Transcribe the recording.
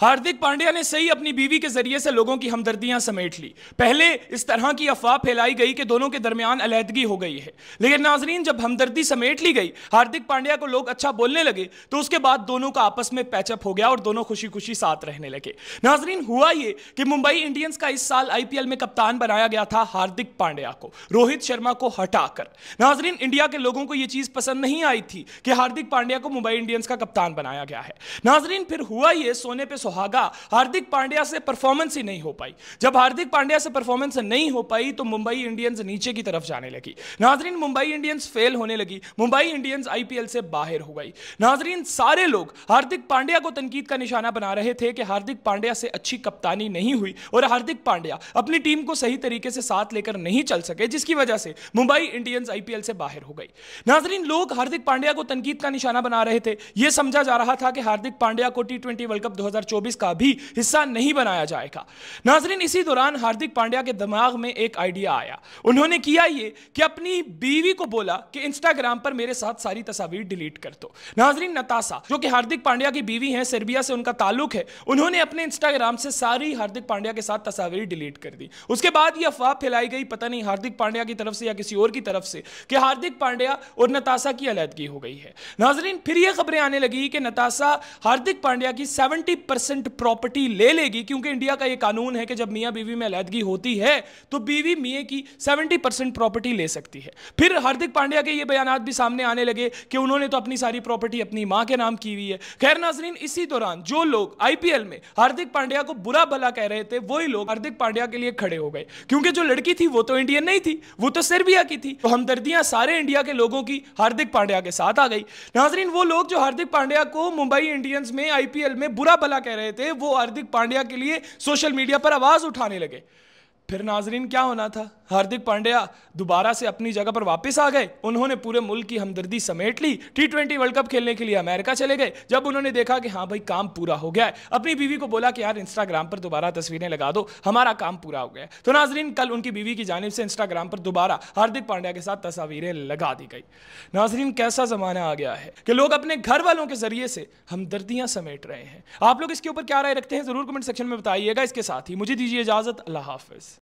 हार्दिक पांड्या ने सही अपनी बीवी के जरिए से लोगों की हमदर्दियां समेट ली पहले इस तरह की अफवाह फैलाई गई कि दोनों के दरमियान अलहदगी हो गई है लेकिन नाजरीन जब हमदर्दी समेट ली गई हार्दिक पांड्या को लोग अच्छा बोलने लगे तो उसके बाद दोनों का आपस में पैचअप हो गया और दोनों खुशी खुशी साथ रहने लगे नाजरीन हुआ ये कि मुंबई इंडियंस का इस साल आईपीएल में कप्तान बनाया गया था हार्दिक पांड्या को रोहित शर्मा को हटाकर नाजरीन इंडिया के लोगों को यह चीज पसंद नहीं आई थी कि हार्दिक पांड्या को मुंबई इंडियंस का कप्तान बनाया गया है नाजरीन फिर हुआ ये सोने पे सुहागा हार्दिक पांड्या से परफॉर्मेंस ही नहीं हो पाई जब हार्दिक पांड्या से परफॉर्मेंस नहीं हो पाई तो मुंबई इंडियंस नीचे की तरफ जाने लगी नाजरीन मुंबई इंडियंस फेल होने लगी मुंबई इंडियंस आईपीएल से बाहर हो गई नाजरीन सारे लोग हार्दिक पांड्या को तनकीद का निशाना बना रहे थे कि हार्दिक पांड्या से अच्छी कप्तानी नहीं हुई और हार्दिक पांड्या अपनी टीम को सही तरीके से साथ लेकर नहीं चल सके जिसकी वजह से मुंबई इंडियंस आईपीएल से बाहर हो गई नाजरीन लोग हार्दिक पांड्या को तनकीद का निशाना बना रहे थे यह समझा जा रहा था कि हार्दिक पांड्या को टी वर्ल्ड कप दो 2024 का भी हिस्सा नहीं बनाया जाएगा नाजरीन इसी दौरान हार्दिक पांड्या के दिमाग में एक आइडिया आया उन्होंने किया ये कि अपनी बीवी को बोला कि इंस्टाग्राम पर मेरे साथ सारी तस्वीर डिलीट कर दो नाजरीन नतासा जो कि हार्दिक पांड्या की बीवी है सर्बिया से उनका ताल्लुक है उन्होंने अपने इंस्टाग्राम से सारी हार्दिक पांड्या के साथ तस्वीर डिलीट कर दी उसके बाद यह अफवाह फैलाई गई पता नहीं हार्दिक पांड्या की तरफ से या किसी और की तरफ से कि हार्दिक पांड्या और नतासा की अलहदगी हो गई है नाजरीन फिर यह खबरें आने लगी कि नतासा हार्दिक पांड्या की सेवेंटी परसेंट प्रॉपर्टी ले लेगी क्योंकि इंडिया का ये कानून है कि जब मियाँ बीवी में अलहदगी होती है तो बीवी मियाँ की सेवेंटी परसेंट प्रॉपर्टी ले सकती है फिर हार्दिक पांड्या के ये बयान भी सामने आने लगे कि उन्होंने तो अपनी सारी प्रॉपर्टी अपनी माँ के नाम की हुई है खैर नाजरीन इसी दौरान जो लोग आई में हार्दिक पांड्या को बुरा भला कह रहे थे वही लोग हार्दिक पांड्या के लिए खड़े हो गए क्योंकि जो लड़की थी वो तो इंडियन नहीं थी वो तो सर्बिया की थी तो हमदर्दियां सारे इंडिया के लोगों की हार्दिक पांड्या के साथ आ गई नाजरीन वो लोग जो हार्दिक पांड्या को मुंबई इंडियंस में आईपीएल में बुरा भला कह रहे थे वो हार्दिक पांड्या के लिए सोशल मीडिया पर आवाज उठाने लगे फिर नाजरीन क्या होना था हार्दिक पांड्या दोबारा से अपनी जगह पर वापस आ गए उन्होंने पूरे मुल्क की हमदर्दी समेट ली टी ट्वेंटी वर्ल्ड कप खेलने के लिए अमेरिका चले गए जब उन्होंने देखा कि हाँ भाई काम पूरा हो गया है अपनी बीवी को बोला कि यार इंस्टाग्राम पर दोबारा तस्वीरें लगा दो हमारा काम पूरा हो गया तो नाजरीन कल उनकी बीवी की जानब से इंस्टाग्राम पर दोबारा हार्दिक पांड्या के साथ तस्वीरें लगा दी गई नाजरीन कैसा ज़माना आ गया है कि लोग अपने घर वालों के ज़रिए से हमदर्दियाँ समेट रहे हैं आप लोग इसके ऊपर क्या राय रखते हैं ज़रूर कमेंट सेक्शन में बताइएगा इसके साथ ही मुझे दीजिए इजाज़त अल्लाह हाफिज़